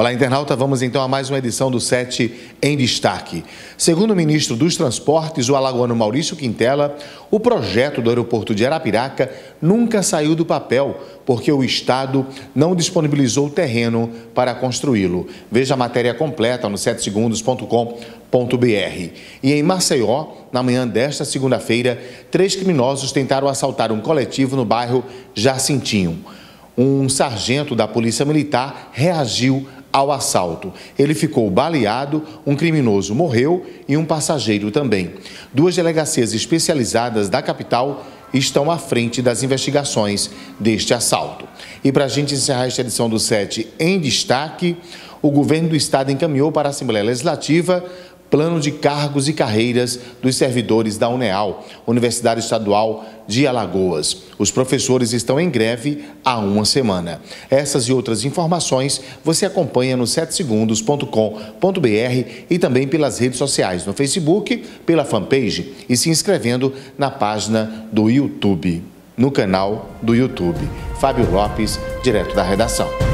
Olá, internauta, vamos então a mais uma edição do 7 em destaque. Segundo o ministro dos Transportes, o alagoano Maurício Quintela, o projeto do aeroporto de Arapiraca nunca saiu do papel porque o Estado não disponibilizou terreno para construí-lo. Veja a matéria completa no 7segundos.com.br. E em Maceió, na manhã desta segunda-feira, três criminosos tentaram assaltar um coletivo no bairro Jacintinho. Um sargento da Polícia Militar reagiu ao assalto. Ele ficou baleado, um criminoso morreu e um passageiro também. Duas delegacias especializadas da capital estão à frente das investigações deste assalto. E para a gente encerrar esta edição do 7 em destaque, o governo do estado encaminhou para a Assembleia Legislativa Plano de Cargos e Carreiras dos Servidores da UNEAL, Universidade Estadual de Alagoas. Os professores estão em greve há uma semana. Essas e outras informações você acompanha no 7segundos.com.br e também pelas redes sociais, no Facebook, pela fanpage e se inscrevendo na página do YouTube, no canal do YouTube. Fábio Lopes, direto da redação.